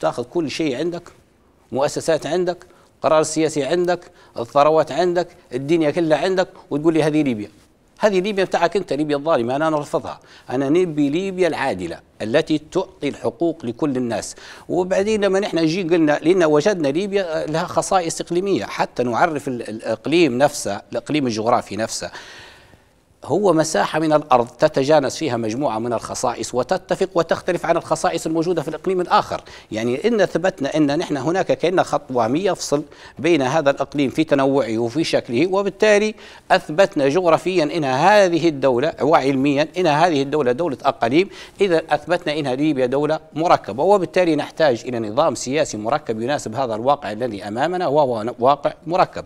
تاخذ كل شيء عندك مؤسسات عندك قرار سياسي عندك الثروات عندك الدنيا كلها عندك وتقول لي هذه ليبيا هذه ليبيا بتاعك انت ليبيا الظالمه انا نرفضها انا نبي ليبيا العادله التي تعطي الحقوق لكل الناس وبعدين لما نحن نجي قلنا لان وجدنا ليبيا لها خصائص اقليميه حتى نعرف الاقليم نفسه الاقليم الجغرافي نفسه هو مساحة من الأرض تتجانس فيها مجموعة من الخصائص وتتفق وتختلف عن الخصائص الموجودة في الإقليم الآخر يعني إن ثبتنا أن نحن هناك كأن خط وهمي يفصل بين هذا الإقليم في تنوعه وفي شكله وبالتالي أثبتنا جغرافيا أن هذه الدولة وعلميا أن هذه الدولة دولة أقاليم إذا أثبتنا أن ليبيا دولة مركبة وبالتالي نحتاج إلى نظام سياسي مركب يناسب هذا الواقع الذي أمامنا وهو واقع مركب